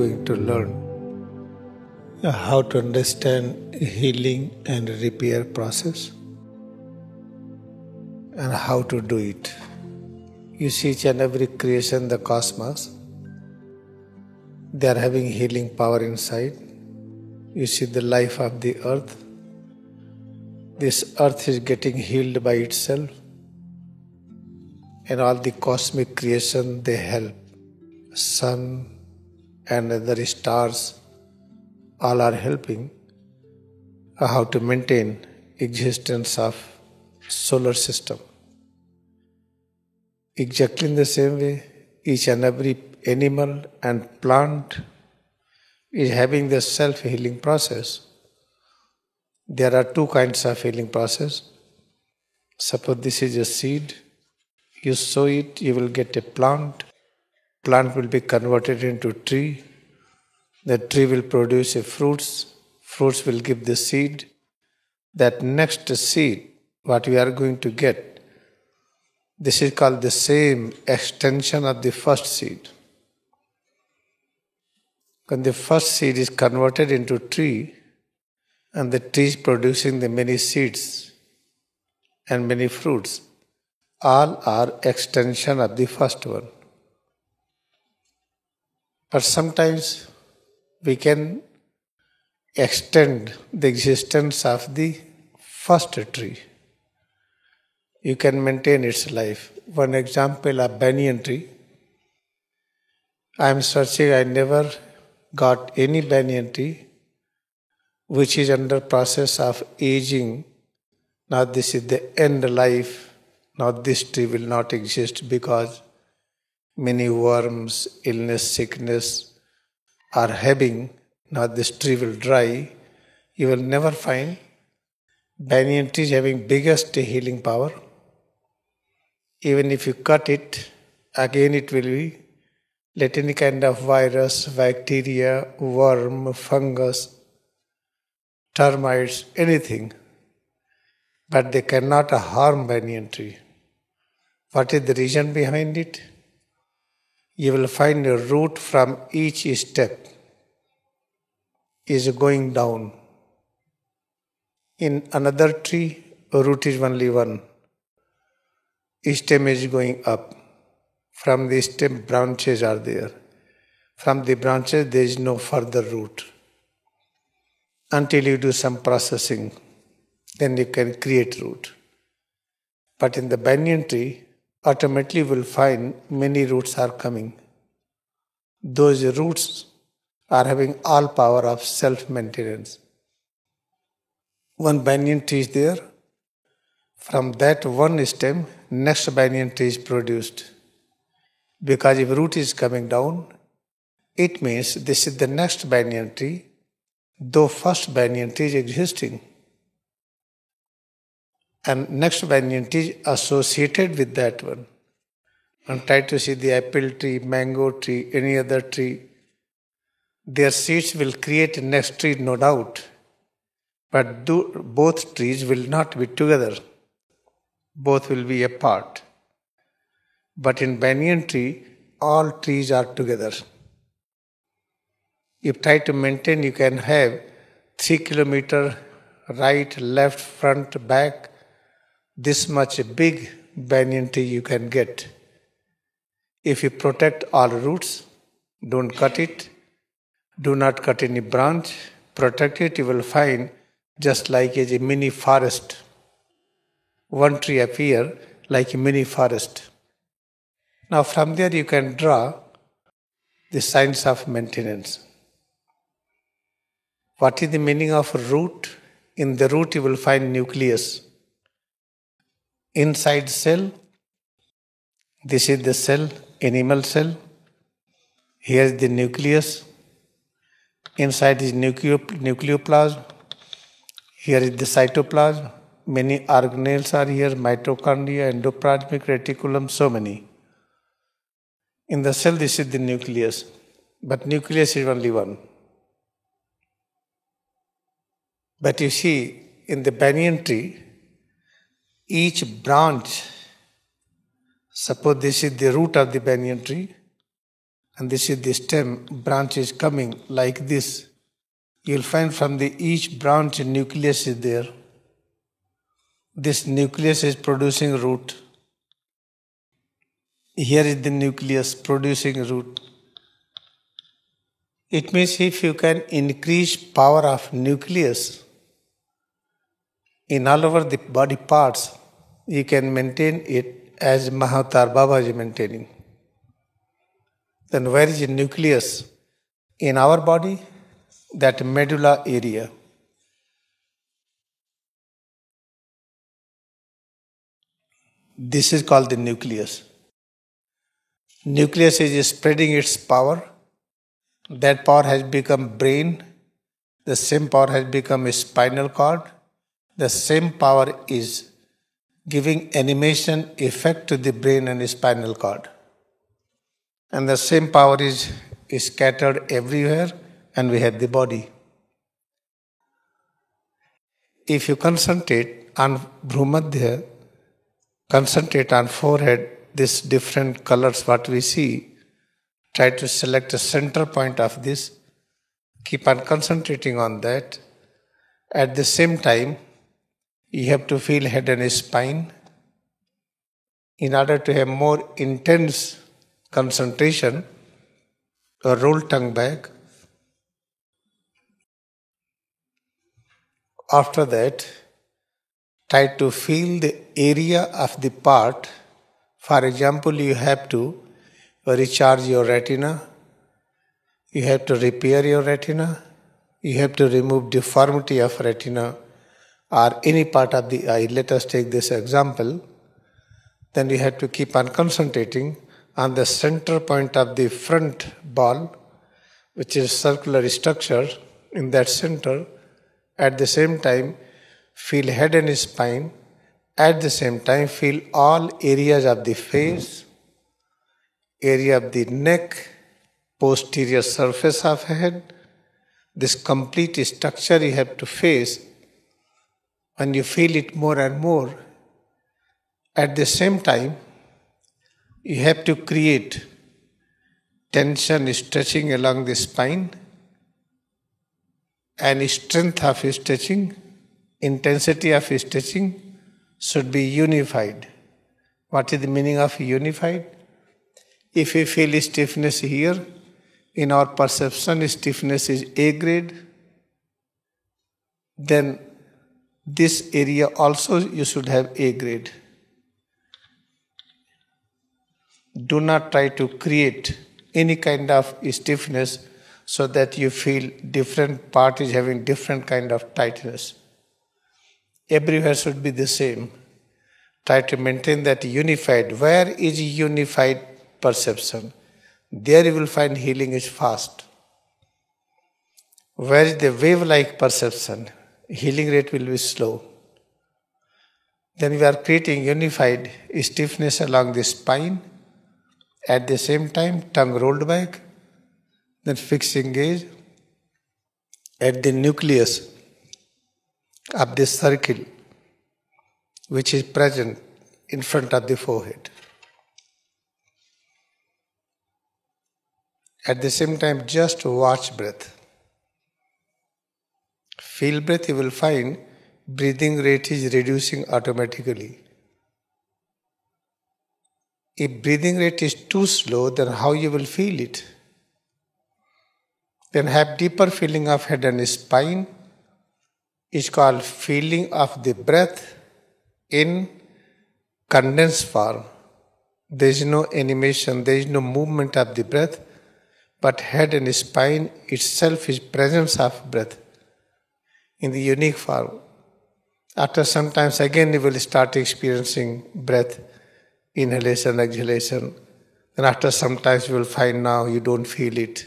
going to learn how to understand healing and repair process and how to do it. You see each and every creation, the cosmos, they are having healing power inside. You see the life of the earth. This earth is getting healed by itself. And all the cosmic creation they help. Sun, and the stars all are helping uh, how to maintain existence of solar system exactly in the same way each and every animal and plant is having the self healing process there are two kinds of healing process suppose this is a seed you sow it you will get a plant plant will be converted into tree. The tree will produce fruits. Fruits will give the seed. That next seed, what we are going to get, this is called the same extension of the first seed. When the first seed is converted into tree, and the tree is producing the many seeds and many fruits, all are extension of the first one. But sometimes we can extend the existence of the first tree. You can maintain its life. One example a banyan tree. I am searching, I never got any banyan tree which is under process of aging. Now this is the end life. Now this tree will not exist because many worms, illness, sickness are having, now this tree will dry, you will never find banyan tree having biggest healing power. Even if you cut it, again it will be let any kind of virus, bacteria, worm, fungus, termites, anything. But they cannot harm banyan tree. What is the reason behind it? you will find a root from each step is going down. In another tree, a root is only one. Stem is going up. From the stem, branches are there. From the branches, there is no further root. Until you do some processing, then you can create root. But in the banyan tree, ultimately will find many roots are coming. Those roots are having all power of self maintenance. One banyan tree is there. From that one stem, next banyan tree is produced. Because if root is coming down, it means this is the next banyan tree, though first banyan tree is existing. And next, banyan tree associated with that one, and try to see the apple tree, mango tree, any other tree, their seeds will create next tree, no doubt. But do, both trees will not be together. Both will be apart. But in banyan tree, all trees are together. If try to maintain, you can have three kilometer right, left, front, back, this much big banyan tree you can get. If you protect all roots, don't cut it, do not cut any branch, protect it, you will find just like a mini forest. One tree appear like a mini forest. Now from there you can draw the signs of maintenance. What is the meaning of root? In the root you will find nucleus inside cell. This is the cell, animal cell. Here is the nucleus. Inside is nucleoplasm. Here is the cytoplasm. Many organelles are here, mitochondria, endoplasmic reticulum, so many. In the cell, this is the nucleus, but nucleus is only one. But you see, in the banyan tree, each branch, suppose this is the root of the banyan tree, and this is the stem, branch is coming like this. You'll find from the each branch nucleus is there. This nucleus is producing root. Here is the nucleus producing root. It means if you can increase power of nucleus in all over the body parts, you can maintain it as Mahatar Baba is maintaining. Then where is the nucleus? In our body, that medulla area. This is called the nucleus. Nucleus is spreading its power. That power has become brain. The same power has become spinal cord. The same power is giving animation effect to the brain and spinal cord. And the same power is, is scattered everywhere, and we have the body. If you concentrate on Bhrumadhya, concentrate on forehead, these different colors what we see, try to select a center point of this, keep on concentrating on that. At the same time, you have to feel head and spine. In order to have more intense concentration, roll tongue back. After that, try to feel the area of the part. For example, you have to recharge your retina, you have to repair your retina, you have to remove deformity of retina or any part of the eye, uh, let us take this example, then we have to keep on concentrating on the center point of the front ball, which is circular structure in that center. At the same time, feel head and spine. At the same time, feel all areas of the face, area of the neck, posterior surface of head. This complete structure you have to face when you feel it more and more, at the same time, you have to create tension stretching along the spine and strength of stretching, intensity of stretching should be unified. What is the meaning of unified? If we feel stiffness here, in our perception, stiffness is A grade, then this area also you should have A grade. Do not try to create any kind of stiffness so that you feel different part is having different kind of tightness. Everywhere should be the same. Try to maintain that unified. Where is unified perception? There you will find healing is fast. Where is the wave like perception? healing rate will be slow. Then we are creating unified stiffness along the spine, at the same time, tongue rolled back, then fixing gaze at the nucleus of the circle which is present in front of the forehead. At the same time, just watch breath. Feel breath, you will find breathing rate is reducing automatically. If breathing rate is too slow, then how you will feel it? Then have deeper feeling of head and spine. It's called feeling of the breath in condensed form. There is no animation, there is no movement of the breath, but head and spine itself is presence of breath in the unique form. After some time, again you will start experiencing breath, inhalation, exhalation. Then after some time you will find now you don't feel it.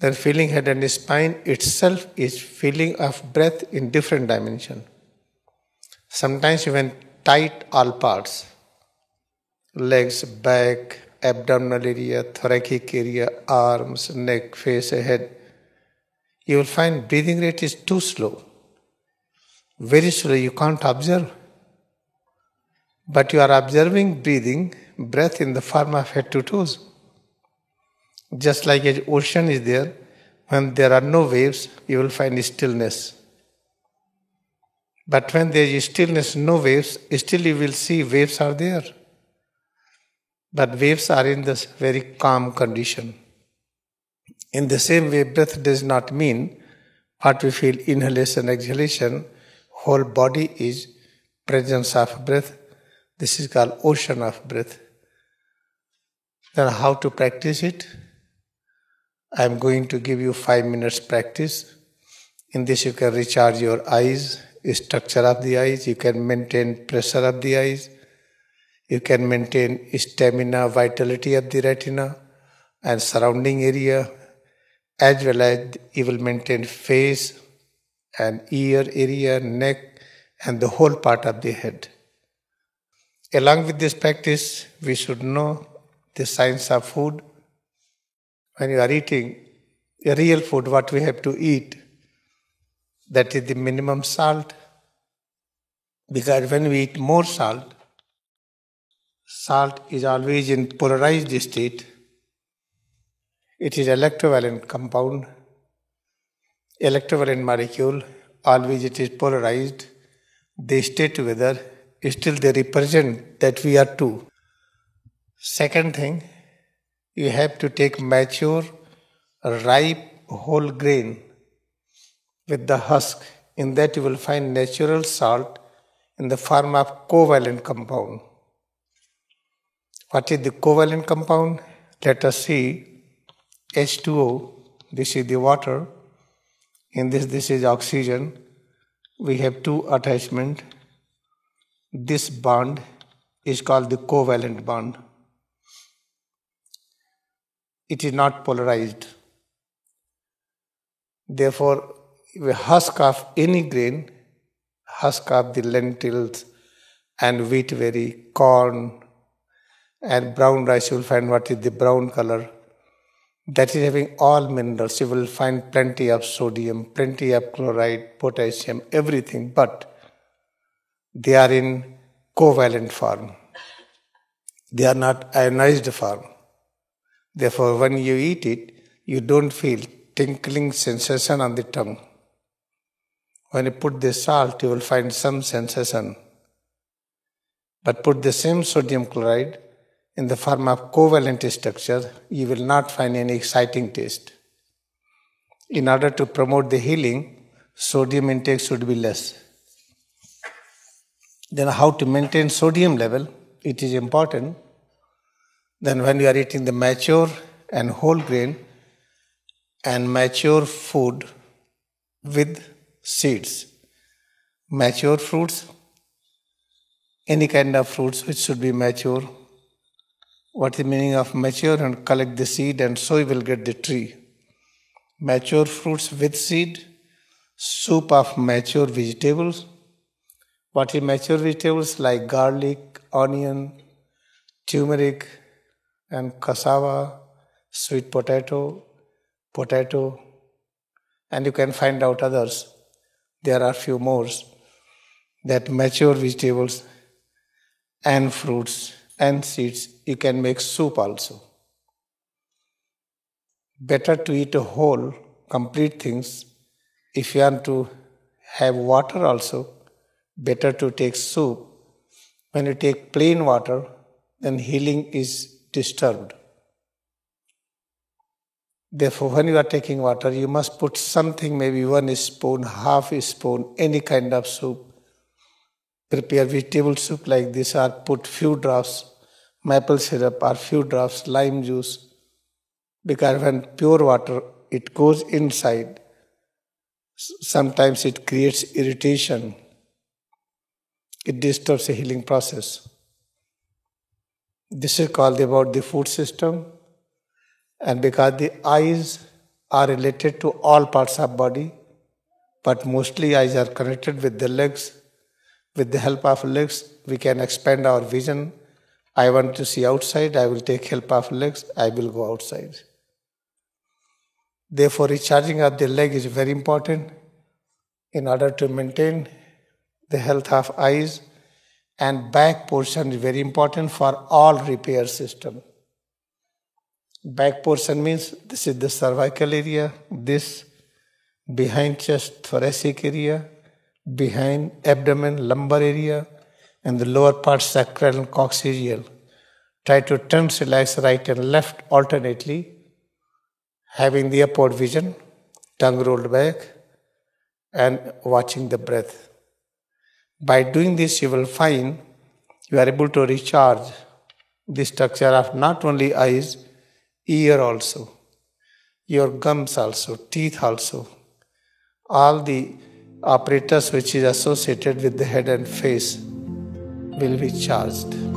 Then feeling head and spine itself is feeling of breath in different dimension. Sometimes even tight all parts, legs, back, abdominal area, thoracic area, arms, neck, face, head you will find breathing rate is too slow. Very slow, you can't observe. But you are observing breathing, breath in the form of head to toes. Just like an ocean is there, when there are no waves, you will find stillness. But when there is stillness, no waves, still you will see waves are there. But waves are in this very calm condition. In the same way, breath does not mean what we feel inhalation, exhalation. Whole body is presence of breath. This is called ocean of breath. Then how to practice it? I am going to give you five minutes practice. In this you can recharge your eyes, structure of the eyes, you can maintain pressure of the eyes, you can maintain stamina, vitality of the retina and surrounding area as well as you will maintain face and ear area neck and the whole part of the head along with this practice we should know the science of food when you are eating real food what we have to eat that is the minimum salt because when we eat more salt salt is always in polarized state it is electrovalent compound, electrovalent molecule, always it is polarized. They stay together, still they represent that we are two. Second thing, you have to take mature, ripe whole grain with the husk. In that you will find natural salt in the form of covalent compound. What is the covalent compound? Let us see H2O, this is the water. In this, this is oxygen. We have two attachment. This bond is called the covalent bond. It is not polarized. Therefore, the husk of any grain, husk of the lentils and wheat, very corn and brown rice, you will find what is the brown color that is having all minerals. You will find plenty of sodium, plenty of chloride, potassium, everything, but they are in covalent form. They are not ionized form. Therefore, when you eat it, you don't feel tinkling sensation on the tongue. When you put the salt, you will find some sensation. But put the same sodium chloride, in the form of covalent structure, you will not find any exciting taste. In order to promote the healing, sodium intake should be less. Then, how to maintain sodium level? It is important. Then, when you are eating the mature and whole grain and mature food with seeds, mature fruits, any kind of fruits which should be mature what is the meaning of mature and collect the seed and so you will get the tree? Mature fruits with seed, soup of mature vegetables. What is mature vegetables like garlic, onion, turmeric, and cassava, sweet potato, potato, and you can find out others. There are few more that mature vegetables and fruits and seeds. You can make soup also. Better to eat a whole, complete things. If you want to have water also, better to take soup. When you take plain water, then healing is disturbed. Therefore, when you are taking water, you must put something, maybe one spoon, half a spoon, any kind of soup, prepare vegetable soup like this or put few drops maple syrup or few drops lime juice because when pure water it goes inside sometimes it creates irritation it disturbs the healing process this is called about the food system and because the eyes are related to all parts of body but mostly eyes are connected with the legs with the help of legs, we can expand our vision. I want to see outside, I will take help of legs, I will go outside. Therefore, recharging of the leg is very important in order to maintain the health of eyes and back portion is very important for all repair system. Back portion means this is the cervical area, this behind chest thoracic area, behind abdomen, lumbar area, and the lower part sacral and coccygeal. Try to relax right and left alternately, having the upward vision, tongue rolled back, and watching the breath. By doing this, you will find you are able to recharge the structure of not only eyes, ear also, your gums also, teeth also, all the apparatus which is associated with the head and face will be charged.